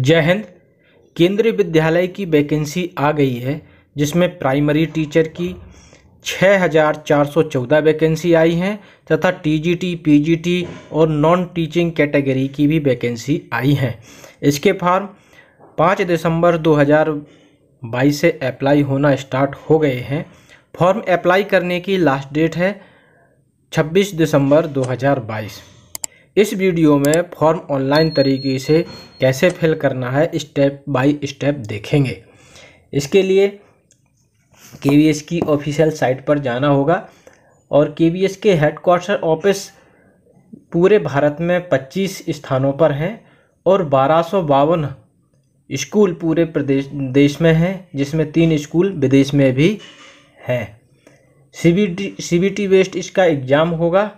जय हिंद केंद्रीय विद्यालय की वैकेंसी आ गई है जिसमें प्राइमरी टीचर की छः हज़ार चार सौ चौदह वैकेंसी आई हैं तथा टीजीटी, पीजीटी और नॉन टीचिंग कैटेगरी की भी वैकेंसी आई हैं इसके फॉर्म पाँच दिसंबर दो हज़ार बाईस से अप्लाई होना स्टार्ट हो गए हैं फॉर्म अप्लाई करने की लास्ट डेट है छब्बीस दिसंबर दो हज़ार बाईस इस वीडियो में फॉर्म ऑनलाइन तरीके से कैसे फिल करना है स्टेप बाय स्टेप देखेंगे इसके लिए के की ऑफिशियल साइट पर जाना होगा और के के हेडक्वार्टर ऑफिस पूरे भारत में 25 स्थानों पर हैं और बारह स्कूल पूरे प्रदेश देश में हैं जिसमें तीन स्कूल विदेश में भी हैं सी बी टी बेस्ड इसका एग्ज़ाम होगा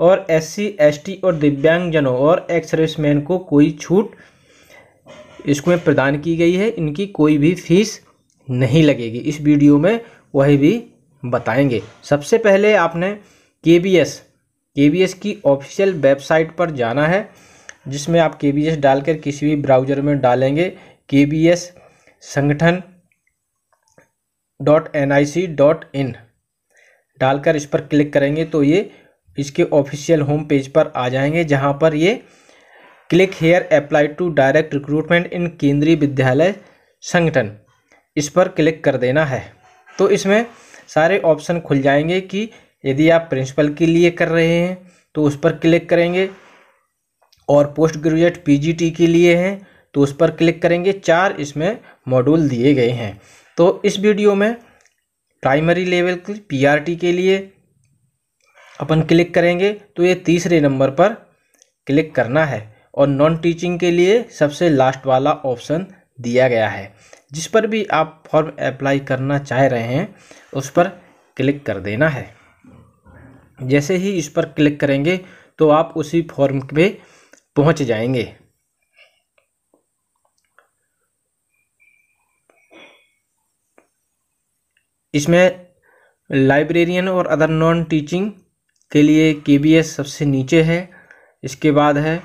और एस टी और दिव्यांगजनों और एक्स मैन को कोई छूट इसमें प्रदान की गई है इनकी कोई भी फीस नहीं लगेगी इस वीडियो में वही भी बताएंगे सबसे पहले आपने K B S K B S की ऑफिशियल वेबसाइट पर जाना है जिसमें आप के बी एस डालकर किसी भी ब्राउज़र में डालेंगे K B S Sangathan dot N I C dot in डालकर इस पर क्लिक करेंगे तो ये इसके ऑफिशियल होम पेज पर आ जाएंगे जहां पर ये click here apply to direct recruitment in Kendriya Vidyalaya संगठन इस पर क्लिक कर देना है तो इसमें सारे ऑप्शन खुल जाएंगे कि यदि आप प्रिंसिपल के लिए कर रहे हैं तो उस पर क्लिक करेंगे और पोस्ट ग्रेजुएट पी के लिए हैं तो उस पर क्लिक करेंगे चार इसमें मॉड्यूल दिए गए हैं तो इस वीडियो में प्राइमरी लेवल की पीआरटी के लिए अपन क्लिक करेंगे तो ये तीसरे नंबर पर क्लिक करना है और नॉन टीचिंग के लिए सबसे लास्ट वाला ऑप्शन दिया गया है जिस पर भी आप फॉर्म अप्लाई करना चाह रहे हैं उस पर क्लिक कर देना है जैसे ही इस पर क्लिक करेंगे तो आप उसी फॉर्म पे पहुंच जाएंगे इसमें लाइब्रेरियन और अदर नॉन टीचिंग के लिए के सबसे नीचे है इसके बाद है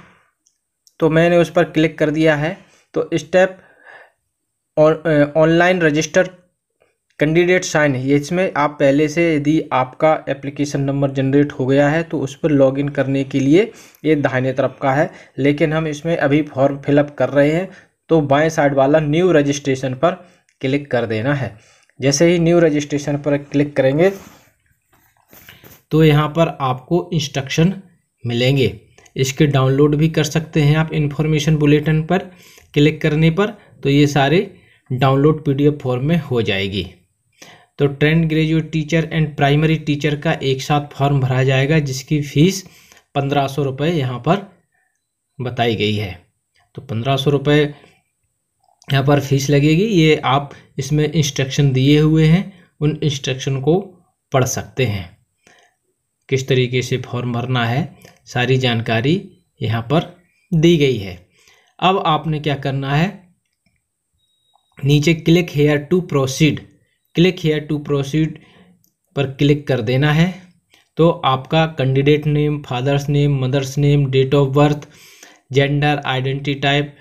तो मैंने उस पर क्लिक कर दिया है तो step online register candidate sign है इसमें आप पहले से यदि आपका एप्लीकेशन नंबर जनरेट हो गया है तो उस पर लॉगिन करने के लिए ये दाहिने तरफ का है लेकिन हम इसमें अभी फॉर्म फिलअप कर रहे हैं तो बाएं साइड वाला न्यू रजिस्ट्रेशन पर क्लिक कर देना है जैसे ही न्यू रजिस्ट्रेशन पर क्लिक करेंगे तो यहाँ पर आपको इंस्ट्रक्शन मिलेंगे इसके डाउनलोड भी कर सकते हैं आप इन्फॉर्मेशन बुलेटिन पर क्लिक करने पर तो ये सारे डाउनलोड पीडीएफ फॉर्म में हो जाएगी तो trained graduate teacher and primary teacher का एक साथ फॉर्म भरा जाएगा जिसकी फ़ीस पंद्रह सौ रुपये यहाँ पर बताई गई है तो पंद्रह सौ रुपये यहाँ पर फीस लगेगी ये आप इसमें इंस्ट्रक्शन दिए हुए हैं उन इंस्ट्रक्शन को पढ़ सकते हैं किस तरीके से फॉर्म भरना है सारी जानकारी यहाँ पर दी गई है अब आपने क्या करना है नीचे click here to proceed click here to proceed पर क्लिक कर देना है तो आपका candidate name father's name mother's name date of birth gender identity type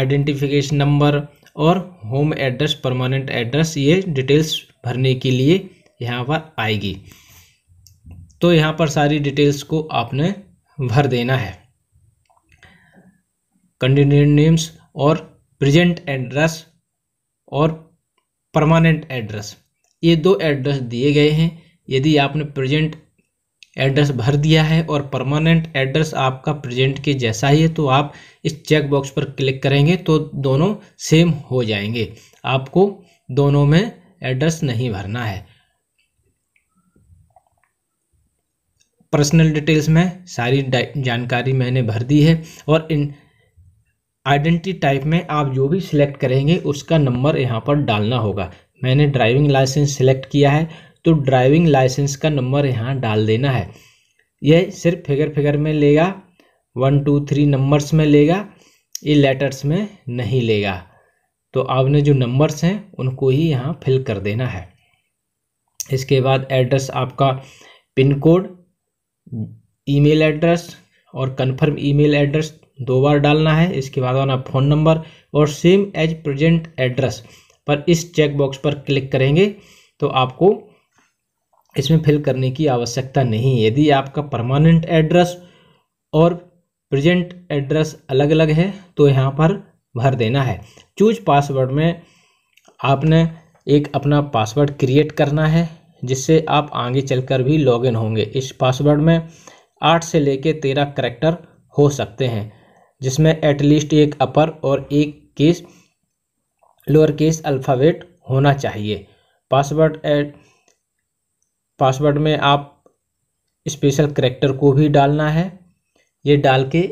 identification number और होम एड्रेस परमानेंट एड्रेस ये डिटेल्स भरने के लिए यहाँ पर आएगी तो यहाँ पर सारी डिटेल्स को आपने भर देना है कंटेनेंट नेम्स और प्रेजेंट एड्रेस और परमानेंट एड्रेस ये दो एड्रेस दिए गए हैं यदि आपने प्रेजेंट एड्रेस भर दिया है और परमानेंट एड्रेस आपका प्रेजेंट के जैसा ही है तो आप इस चेक बॉक्स पर क्लिक करेंगे तो दोनों सेम हो जाएंगे आपको दोनों में एड्रेस नहीं भरना है पर्सनल डिटेल्स में सारी जानकारी मैंने भर दी है और इन आइडेंटिटी टाइप में आप जो भी सिलेक्ट करेंगे उसका नंबर यहाँ पर डालना होगा मैंने ड्राइविंग लाइसेंस सिलेक्ट किया है तो ड्राइविंग लाइसेंस का नंबर यहाँ डाल देना है यह सिर्फ फिगर फिगर में लेगा वन टू थ्री नंबर्स में लेगा ये लेटर्स में नहीं लेगा तो आपने जो नंबर्स हैं उनको ही यहाँ फिल कर देना है इसके बाद एड्रेस आपका पिन कोड ईमेल एड्रेस और कन्फर्म ईमेल एड्रेस दो बार डालना है इसके बाद आना फ़ोन नंबर और सेम एज प्रेजेंट एड्रेस पर इस चेक बॉक्स पर क्लिक करेंगे तो आपको इसमें फिल करने की आवश्यकता नहीं है यदि आपका परमानेंट एड्रेस और प्रेजेंट एड्रेस अलग अलग है तो यहाँ पर भर देना है चूज पासवर्ड में आपने एक अपना पासवर्ड क्रिएट करना है जिससे आप आगे चलकर भी लॉगिन होंगे इस पासवर्ड में आठ से लेकर तेरह करेक्टर हो सकते हैं जिसमें एटलीस्ट एक अपर और एक केस लोअर केस अल्फ़ावेट होना चाहिए पासवर्ड एट पासवर्ड में आप स्पेशल करेक्टर को भी डालना है ये डाल के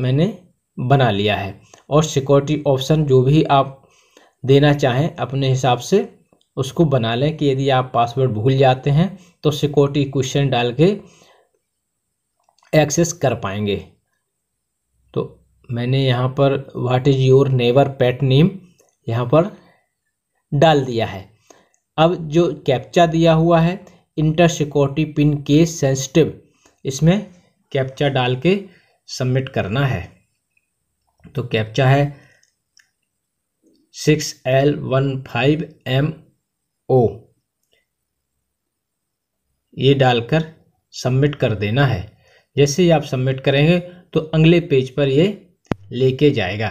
मैंने बना लिया है और सिक्योरिटी ऑप्शन जो भी आप देना चाहें अपने हिसाब से उसको बना लें कि यदि आप पासवर्ड भूल जाते हैं तो सिक्योरिटी क्वेश्चन डाल के एक्सेस कर पाएंगे तो मैंने यहाँ पर what is your never pet name यहाँ पर डाल दिया है अब जो कैप्चा दिया हुआ है enter security pin case sensitive इसमें कैप्चा डाल के सबमिट करना है तो कैप्चा है six L one five M O ये डालकर सबमिट कर देना है जैसे ही आप सबमिट करेंगे तो अगले पेज पर ये लेके जाएगा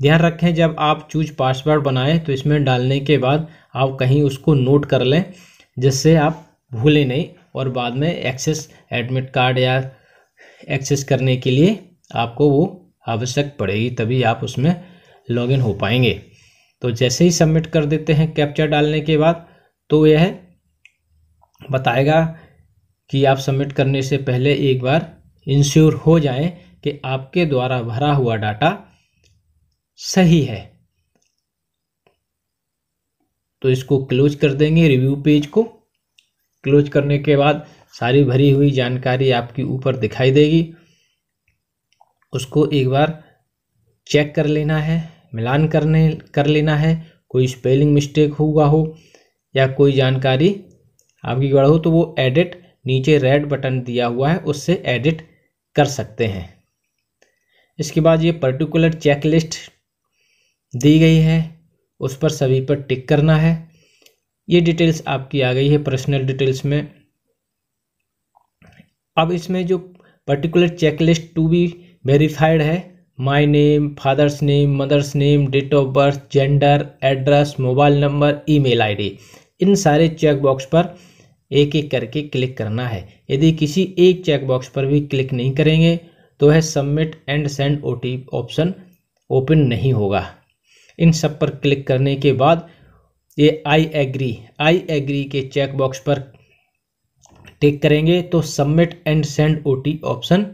ध्यान रखें जब आप चूज पासवर्ड बनाएं तो इसमें डालने के बाद आप कहीं उसको नोट कर लें जिससे आप भूलें नहीं और बाद में एक्सेस एडमिट कार्ड या एक्सेस करने के लिए आपको वो आवश्यक पड़ेगी तभी आप उसमें लॉगिन हो पाएंगे तो जैसे ही सबमिट कर देते हैं कैप्चर डालने के बाद तो यह बताएगा कि आप सबमिट करने से पहले एक बार इंश्योर हो जाएं कि आपके द्वारा भरा हुआ डाटा सही है तो इसको क्लोज कर देंगे रिव्यू पेज को क्लोज करने के बाद सारी भरी हुई जानकारी आपके ऊपर दिखाई देगी उसको एक बार चेक कर लेना है मिलान करने कर लेना है कोई स्पेलिंग मिस्टेक हुआ हो या कोई जानकारी आपकी गड़ हो तो वो एडिट नीचे रेड बटन दिया हुआ है उससे एडिट कर सकते हैं इसके बाद ये पर्टिकुलर चेकलिस्ट दी गई है उस पर सभी पर टिक करना है ये डिटेल्स आपकी आ गई है पर्सनल डिटेल्स में अब इसमें जो particular checklist to be verified है my name father's name mother's name date of birth gender address mobile number email ID इन सारे चेकबॉक्स पर एक एक करके क्लिक करना है यदि किसी एक चेकबॉक्स पर भी क्लिक नहीं करेंगे तो है submit and send O option open नहीं होगा इन सब पर क्लिक करने के बाद ये आई एग्री आई एग्री के चेकबॉक्स पर टिक करेंगे तो submit and send O option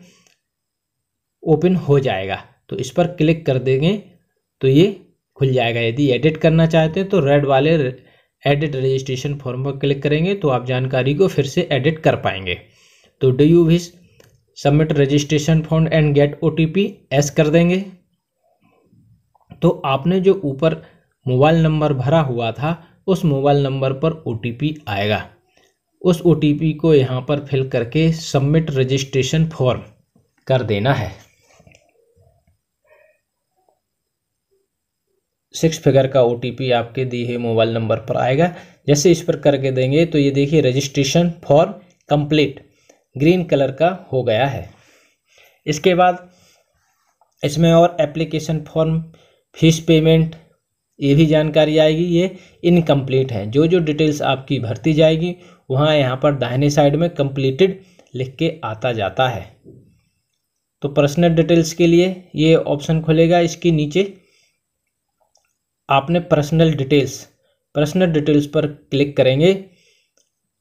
open हो जाएगा तो इस पर क्लिक कर देंगे तो ये खुल जाएगा यदि एडिट करना चाहते हैं तो रेड वाले एडिट रजिस्ट्रेशन फॉर्म पर क्लिक करेंगे तो आप जानकारी को फिर से एडिट कर पाएंगे तो do you wish submit registration form and get O T P S कर देंगे तो आपने जो ऊपर मोबाइल नंबर भरा हुआ था उस मोबाइल नंबर पर ओ टी पी आएगा उस ओ टी पी को यहाँ पर फिल करके सबमिट रजिस्ट्रेशन फॉर्म कर देना है सिक्स फिगर का ओ आपके दिए हुए मोबाइल नंबर पर आएगा जैसे इस पर करके देंगे तो ये देखिए registration for complete green colour का हो गया है इसके बाद इसमें और एप्लीकेशन फॉर्म फीस पेमेंट ये भी जानकारी आएगी ये इनकम्प्लीट है जो जो डिटेल्स आपकी भरती जाएगी वहाँ यहाँ पर दाहिने साइड में कंप्लीटेड लिख के आता जाता है तो पर्सनल डिटेल्स के लिए ये ऑप्शन खुलेगा इसके नीचे आपने पर्सनल डिटेल्स पर्सनल डिटेल्स पर क्लिक करेंगे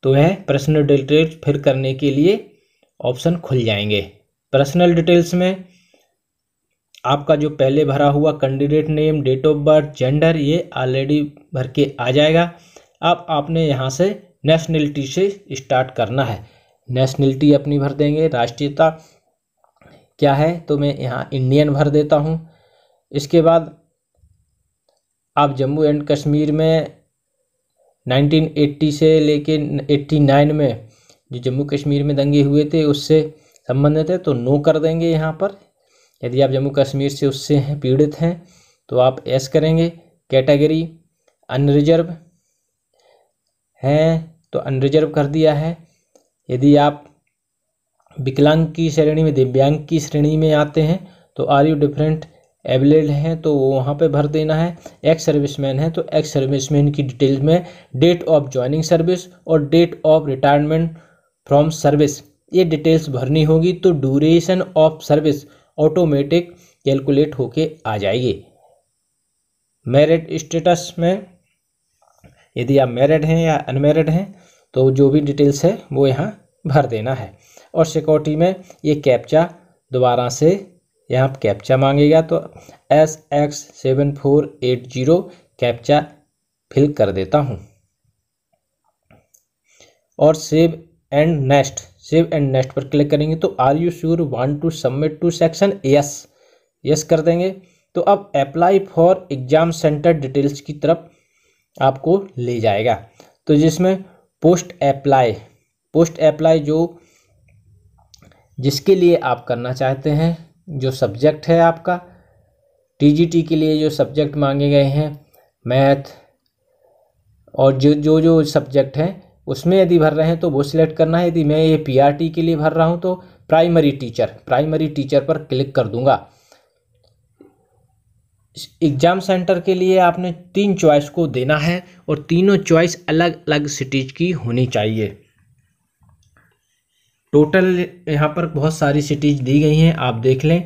तो वह पर्सनल डिटेल्स फिर करने के लिए ऑप्शन खुल जाएंगे पर्सनल डिटेल्स में आपका जो पहले भरा हुआ candidate name date of birth gender ये ऑलरेडी भर के आ जाएगा अब आपने यहाँ से नेशनलिटी से स्टार्ट करना है नेशनलिटी अपनी भर देंगे राष्ट्रीयता क्या है तो मैं यहाँ इंडियन भर देता हूँ इसके बाद आप जम्मू एंड कश्मीर में 1980 से लेके 89 में जो जम्मू कश्मीर में दंगे हुए थे उससे संबंधित है तो नो कर देंगे यहाँ पर यदि आप जम्मू कश्मीर से उससे हैं पीड़ित हैं तो आप एस करेंगे कैटेगरी अनरिजर्व हैं तो अनरिजर्व कर दिया है यदि आप विकलांग की श्रेणी में दिव्यांग की श्रेणी में आते हैं तो आर यू डिफरेंट एवेलेबल हैं तो वो वहाँ पर भर देना है एक्स सर्विसमैन है तो एक्स सर्विसमैन की डिटेल में डेट ऑफ ज्वाइनिंग सर्विस और date of retirement from service ये डिटेल्स भरनी होगी तो duration of service automatic calculate होके आ जाएगी मेरिट स्टेटस में यदि आप मेरिड हैं या अनमेरिड हैं तो जो भी डिटेल्स है वो यहाँ भर देना है और सिक्योरिटी में ये कैप्चा दोबारा से यहाँ आप कैप्चा मांगेगा तो S X seven four eight zero captcha fill कर देता हूँ और save and next save and next पर क्लिक करेंगे तो are you sure want to submit to section yes yes कर देंगे तो अब apply for exam centre details की तरफ आपको ले जाएगा तो जिसमें पोस्ट अप्लाई पोस्ट अप्लाई जो जिसके लिए आप करना चाहते हैं जो सब्जेक्ट है आपका टीजीटी के लिए जो सब्जेक्ट मांगे गए हैं मैथ और जो जो जो सब्जेक्ट हैं उसमें यदि भर रहे हैं तो वो सिलेक्ट करना है यदि मैं ये पीआरटी के लिए भर रहा हूँ तो प्राइमरी टीचर प्राइमरी टीचर पर क्लिक कर दूंगा एग्ज़ाम सेंटर के लिए आपने तीन चॉइस को देना है और तीनों चॉइस अलग अलग सिटीज़ की होनी चाहिए टोटल यहाँ पर बहुत सारी सिटीज़ दी गई हैं आप देख लें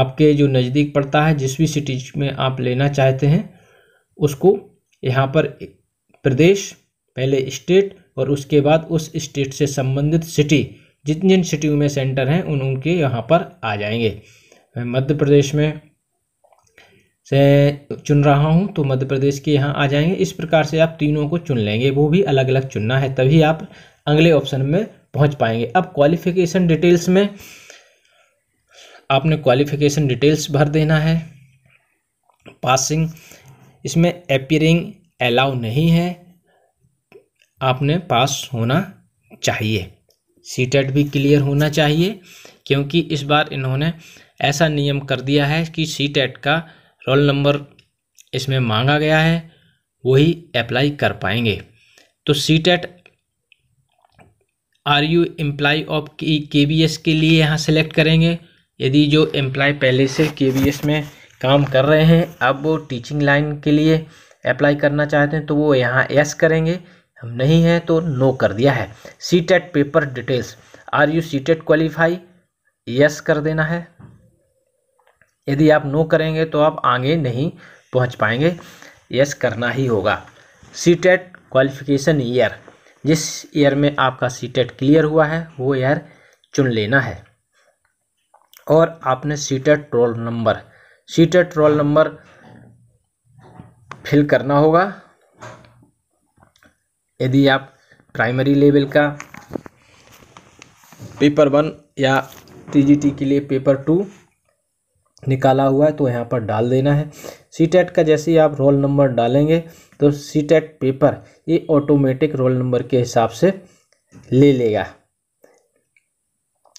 आपके जो नज़दीक पड़ता है जिस भी सिटीज में आप लेना चाहते हैं उसको यहाँ पर प्रदेश पहले स्टेट और उसके बाद उस स्टेट से संबंधित सिटी जिन जिन सिटियों में सेंटर हैं उन उनके यहाँ पर आ जाएंगे मध्य प्रदेश में से चुन रहा हूँ तो मध्य प्रदेश के यहाँ आ जाएंगे इस प्रकार से आप तीनों को चुन लेंगे वो भी अलग अलग चुनना है तभी आप अगले ऑप्शन में पहुंच पाएंगे अब क्वालिफिकेशन डिटेल्स में आपने क्वालिफिकेशन डिटेल्स भर देना है पासिंग इसमें अपियरिंग अलाउ नहीं है आपने पास होना चाहिए सी टेट भी क्लियर होना चाहिए क्योंकि इस बार इन्होंने ऐसा नियम कर दिया है कि सी टेट का रोल नंबर इसमें मांगा गया है वही अप्लाई कर पाएंगे तो C TET are you employee of K B S के लिए यहाँ सेलेक्ट करेंगे यदि जो एम्प्लाई पहले से के बी एस में काम कर रहे हैं अब वो टीचिंग लाइन के लिए अप्लाई करना चाहते हैं तो वो यहाँ यस करेंगे हम नहीं हैं तो नो कर दिया है C TET paper details are you C TET qualify yes कर देना है यदि आप नो करेंगे तो आप आगे नहीं पहुँच पाएंगे यस करना ही होगा सी टेट क्वालिफिकेशन ईयर जिस ईयर में आपका सी टेट क्लियर हुआ है वो ईयर चुन लेना है और आपने C TET roll number C TET roll number fill करना होगा यदि आप प्राइमरी लेवल का पेपर वन या टीजीटी के लिए पेपर टू निकाला हुआ है तो यहाँ पर डाल देना है सी टेट e का जैसे ही आप रोल नंबर डालेंगे तो सी पेपर ये ऑटोमेटिक रोल नंबर के हिसाब से ले लेगा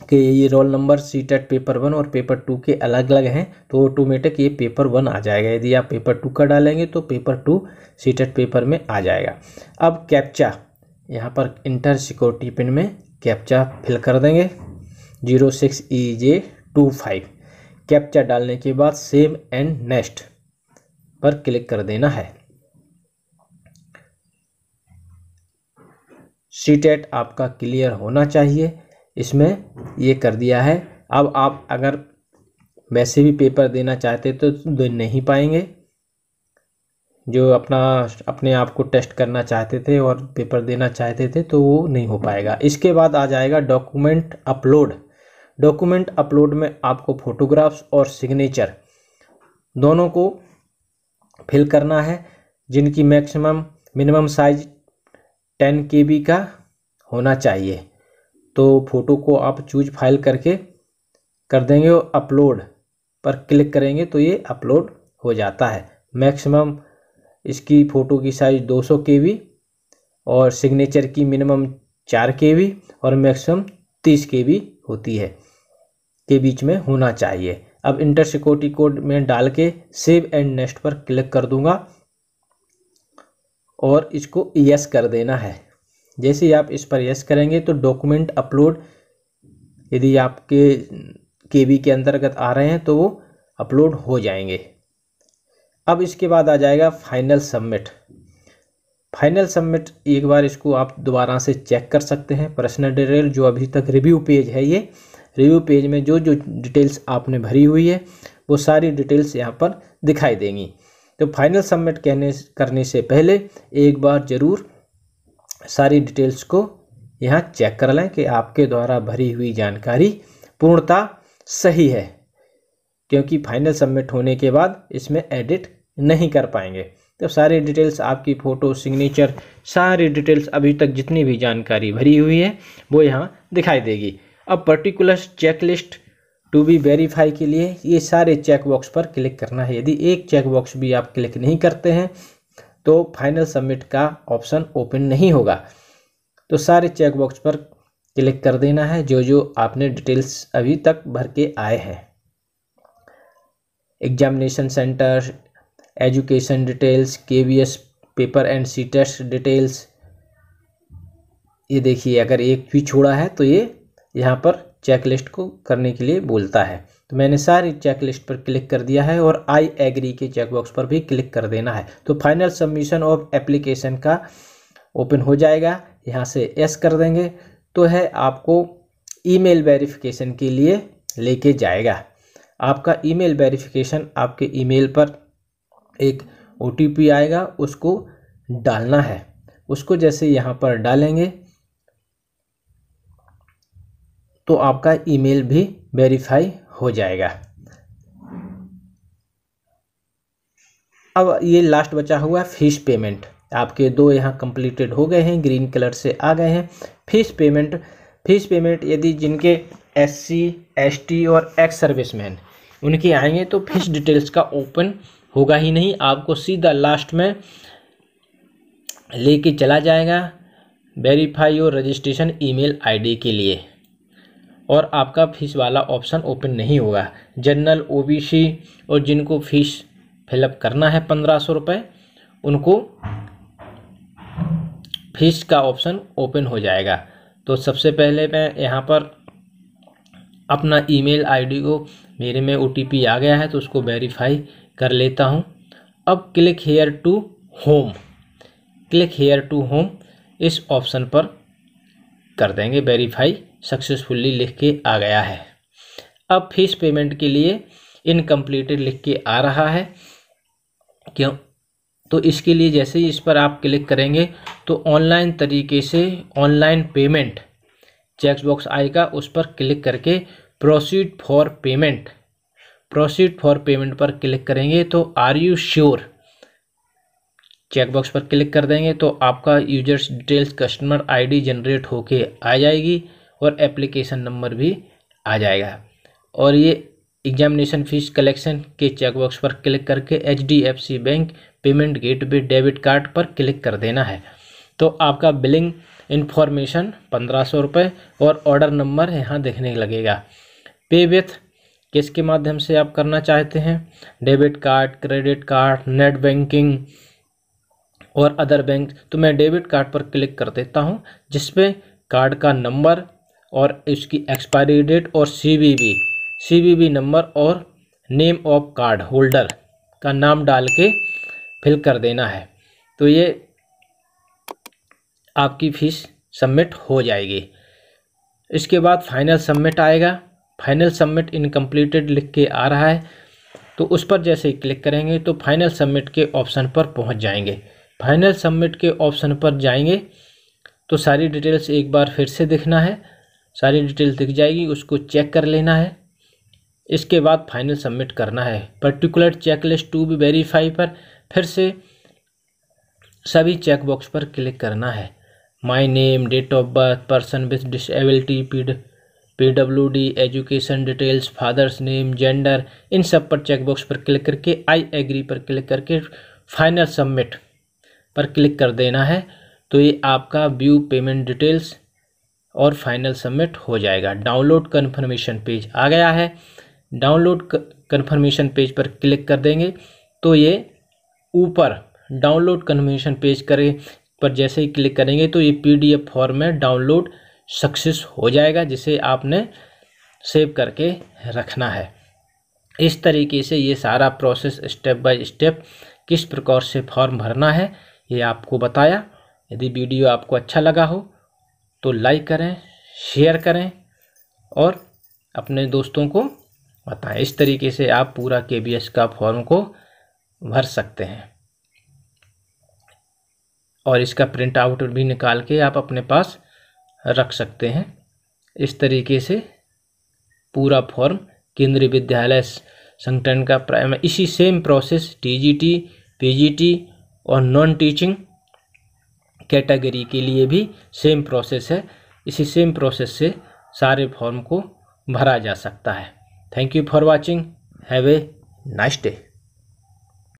कि ये roll number C paper one और पेपर टू के अलग अलग हैं तो ऑटोमेटिक ये पेपर वन आ जाएगा यदि आप पेपर टू का डालेंगे तो पेपर टू सी पेपर में आ जाएगा अब कैप्चा यहाँ पर इंटर सिक्योरिटी पिन में कैप्चा फिल कर देंगे zero six E J two five captcha डालने के बाद सेम एंड नेक्स्ट पर क्लिक कर देना है सीटेट आपका क्लियर होना चाहिए इसमें ये कर दिया है अब आप अगर वैसे भी पेपर देना चाहते तो दे नहीं पाएंगे जो अपना अपने आप को टेस्ट करना चाहते थे और पेपर देना चाहते थे तो वो नहीं हो पाएगा इसके बाद आ जाएगा डॉक्यूमेंट अपलोड डॉक्यूमेंट अपलोड में आपको फ़ोटोग्राफ्स और सिग्नेचर दोनों को फिल करना है जिनकी maximum minimum size ten K B का होना चाहिए तो फ़ोटो को आप चूज फाइल करके कर देंगे और अपलोड पर क्लिक करेंगे तो ये अपलोड हो जाता है मैक्सिमम इसकी फ़ोटो की साइज़ 200 के और सिग्नेचर की मिनिमम चार के और मैक्सिमम तीस के होती है के बीच में होना चाहिए अब इंटर सिक्योरिटी कोड में डाल के सेव एंड नेक्स्ट पर क्लिक कर दूंगा और इसको यस कर देना है जैसे ही आप इस पर यस करेंगे तो डॉक्यूमेंट अपलोड यदि आपके के के अंतर्गत आ रहे हैं तो वो अपलोड हो जाएंगे अब इसके बाद आ जाएगा फाइनल सबमिट फाइनल सबमिट एक बार इसको आप दोबारा से चेक कर सकते हैं पर्सनल डिटेल जो अभी तक रिव्यू पेज है ये रिव्यू पेज में जो जो डिटेल्स आपने भरी हुई है वो सारी डिटेल्स यहाँ पर दिखाई देंगी तो फाइनल सबमिट कहने करने से पहले एक बार ज़रूर सारी डिटेल्स को यहाँ चेक कर लें कि आपके द्वारा भरी हुई जानकारी पूर्णता सही है क्योंकि फाइनल सबमिट होने के बाद इसमें एडिट नहीं कर पाएंगे तो सारी डिटेल्स आपकी फ़ोटो सिग्नेचर सारी डिटेल्स अभी तक जितनी भी जानकारी भरी हुई है वो यहाँ दिखाई देगी अब particular checklist to be verify के लिए ये सारे चेकबॉक्स पर क्लिक करना है यदि एक चेकबॉक्स भी आप क्लिक नहीं करते हैं तो फाइनल सबमिट का ऑप्शन ओपन नहीं होगा तो सारे चेकबॉक्स पर क्लिक कर देना है जो जो आपने डिटेल्स अभी तक भर के आए हैं एग्जामिनेशन सेंटर एजुकेशन डिटेल्स के S paper and C test details ये देखिए अगर एक भी छोड़ा है तो ये यहाँ पर चेक लिस्ट को करने के लिए बोलता है तो मैंने सारी चेक लिस्ट पर क्लिक कर दिया है और आई एग्री के चेकबॉक्स पर भी क्लिक कर देना है तो फाइनल सबमिशन ऑफ एप्लीकेशन का ओपन हो जाएगा यहाँ से यस कर देंगे तो है आपको ईमेल वेरिफिकेशन के लिए लेके जाएगा आपका ईमेल वेरिफिकेशन आपके ईमेल पर एक ओ आएगा उसको डालना है उसको जैसे यहाँ पर डालेंगे तो आपका ईमेल भी वेरीफाई हो जाएगा अब ये लास्ट बचा हुआ है फीस पेमेंट आपके दो यहाँ कंप्लीटेड हो गए हैं ग्रीन कलर से आ गए हैं फीस पेमेंट फीस पेमेंट यदि जिनके एस सी एस टी और एक्स सर्विसमैन उनके आएंगे तो फीस डिटेल्स का ओपन होगा ही नहीं आपको सीधा लास्ट में लेके चला जाएगा वेरीफाई और रजिस्ट्रेशन ईमेल आईडी के लिए और आपका फ़ीस वाला ऑप्शन ओपन नहीं होगा जनरल ओबीसी और जिनको फ़ीस फिलअप करना है पंद्रह सौ रुपये उनको फीस का ऑप्शन ओपन हो जाएगा तो सबसे पहले मैं यहाँ पर अपना ईमेल आईडी को मेरे में ओटीपी आ गया है तो उसको वेरीफाई कर लेता हूँ अब click here to home click here to home इस ऑप्शन पर कर देंगे वेरीफाई सक्सेसफुल्ली लिख के आ गया है अब फीस पेमेंट के लिए इनकम्प्लीटेड लिख के आ रहा है क्यों तो इसके लिए जैसे ही इस पर आप क्लिक करेंगे तो ऑनलाइन तरीके से ऑनलाइन पेमेंट चेकबॉक्स आएगा उस पर क्लिक करके proceed for payment proceed for payment पर क्लिक करेंगे तो आर यू श्योर चेकबॉक्स पर क्लिक कर देंगे तो आपका users details customer ID generate होके आ जाएगी और एप्लीकेशन नंबर भी आ जाएगा और ये एग्जामिनेशन फीस कलेक्शन के चेकबॉक्स पर क्लिक करके H bank payment gateway debit card पर क्लिक कर देना है तो आपका बिलिंग इन्फॉर्मेशन पंद्रह सौ रुपये और ऑर्डर नंबर यहाँ देखने लगेगा पे विथ किसके माध्यम से आप करना चाहते हैं debit card credit card net banking और अदर बैंक तो मैं डेबिट कार्ड पर क्लिक कर देता हूँ जिसपे कार्ड का नंबर और इसकी एक्सपायरी डेट और सीवीवी सीवीवी नंबर और नेम ऑफ कार्ड होल्डर का नाम डाल के फिल कर देना है तो ये आपकी फ़ीस सबमिट हो जाएगी इसके बाद फाइनल सबमिट आएगा फाइनल सबमिट इनकम्प्लीटेड लिख के आ रहा है तो उस पर जैसे ही क्लिक करेंगे तो फाइनल सबमिट के ऑप्शन पर पहुंच जाएंगे फाइनल सबमिट के ऑप्शन पर जाएंगे तो सारी डिटेल्स एक बार फिर से देखना है सारी डिटेल दिख जाएगी उसको चेक कर लेना है इसके बाद फाइनल सबमिट करना है particular checklist to be verify पर फिर से सभी चेकबॉक्स पर क्लिक करना है my name date of birth person with disability पीड P education details father's name gender इन सब पर चेकबॉक्स पर क्लिक करके आई एग्री पर क्लिक करके फाइनल सबमिट पर क्लिक कर देना है तो ये आपका व्यू पेमेंट डिटेल्स और फाइनल सबमिट हो जाएगा डाउनलोड कन्फर्मेशन पेज आ गया है डाउनलोड कन्फर्मेशन पेज पर क्लिक कर देंगे तो ये ऊपर डाउनलोड कन्फर्मेशन पेज करें पर जैसे ही क्लिक करेंगे तो ये पी फॉर्म में डाउनलोड सक्सेस हो जाएगा जिसे आपने सेव करके रखना है इस तरीके से ये सारा प्रोसेस स्टेप बाय स्टेप किस प्रकार से फॉर्म भरना है ये आपको बताया यदि वीडियो आपको अच्छा लगा हो तो लाइक करें शेयर करें और अपने दोस्तों को बताएं इस तरीके से आप पूरा के का फॉर्म को भर सकते हैं और इसका प्रिंट आउट भी निकाल के आप अपने पास रख सकते हैं इस तरीके से पूरा फॉर्म केंद्रीय विद्यालय संगठन का प्राइम इसी सेम प्रोसेस टीजीटी पीजीटी और नॉन टीचिंग कैटेगरी के लिए भी सेम प्रोसेस है इसी सेम प्रोसेस से सारे फॉर्म को भरा जा सकता है thank you for watching have a nice day